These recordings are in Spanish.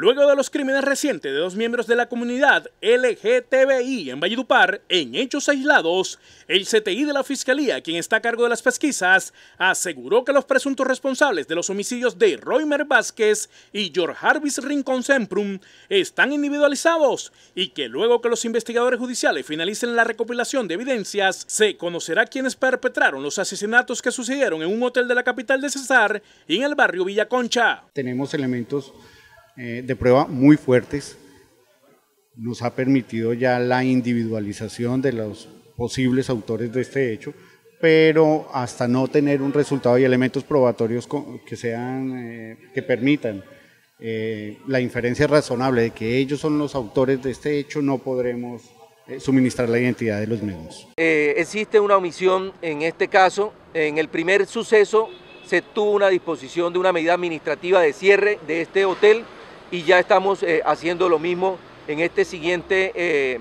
Luego de los crímenes recientes de dos miembros de la comunidad LGTBI en Valledupar, en hechos aislados, el CTI de la Fiscalía, quien está a cargo de las pesquisas, aseguró que los presuntos responsables de los homicidios de Roymer Vázquez y George Harvis Rincón Semprum están individualizados y que luego que los investigadores judiciales finalicen la recopilación de evidencias, se conocerá quiénes perpetraron los asesinatos que sucedieron en un hotel de la capital de Cesar y en el barrio Villa Concha. Tenemos elementos eh, de prueba muy fuertes. Nos ha permitido ya la individualización de los posibles autores de este hecho, pero hasta no tener un resultado y elementos probatorios que, sean, eh, que permitan eh, la inferencia razonable de que ellos son los autores de este hecho, no podremos suministrar la identidad de los mismos. existe una omisión en este caso. En el primer suceso se tuvo una disposición de una medida administrativa de cierre de este hotel y ya estamos eh, haciendo lo mismo en este siguiente eh,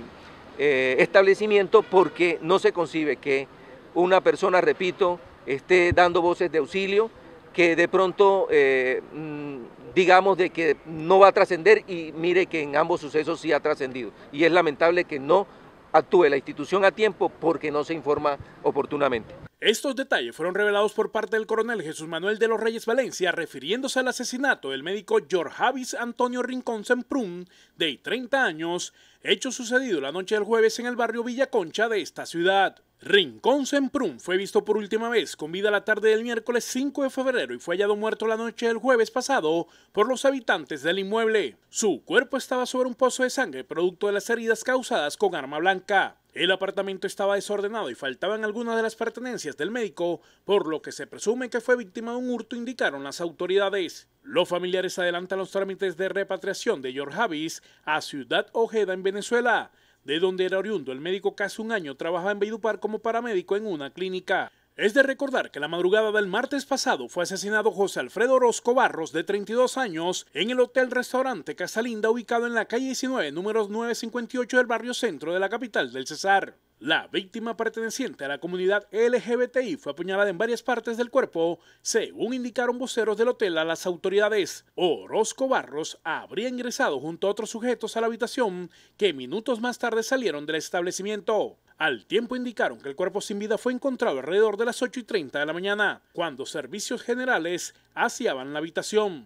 eh, establecimiento porque no se concibe que una persona, repito, esté dando voces de auxilio, que de pronto mm, digamos de que no va a trascender y mire que en ambos sucesos sí ha trascendido. Y es lamentable que no actúe la institución a tiempo porque no se informa oportunamente. Estos detalles fueron revelados por parte del coronel Jesús Manuel de los Reyes Valencia, refiriéndose al asesinato del médico George Javis Antonio Rincón Semprún, de 30 años, hecho sucedido la noche del jueves en el barrio Villa Concha de esta ciudad. Rincón Semprún fue visto por última vez con vida la tarde del miércoles 5 de febrero y fue hallado muerto la noche del jueves pasado por los habitantes del inmueble. Su cuerpo estaba sobre un pozo de sangre producto de las heridas causadas con arma blanca. El apartamento estaba desordenado y faltaban algunas de las pertenencias del médico, por lo que se presume que fue víctima de un hurto, indicaron las autoridades. Los familiares adelantan los trámites de repatriación de George Javis a Ciudad Ojeda en Venezuela de donde era oriundo el médico casi un año, trabajaba en Beidupar como paramédico en una clínica. Es de recordar que la madrugada del martes pasado fue asesinado José Alfredo Orozco Barros, de 32 años, en el Hotel Restaurante Casalinda, ubicado en la calle 19, número 958 del barrio centro de la capital del Cesar. La víctima perteneciente a la comunidad LGBTI fue apuñalada en varias partes del cuerpo, según indicaron voceros del hotel a las autoridades. Orozco Barros habría ingresado junto a otros sujetos a la habitación que minutos más tarde salieron del establecimiento. Al tiempo indicaron que el cuerpo sin vida fue encontrado alrededor de las 8 y 30 de la mañana, cuando servicios generales haciaban la habitación.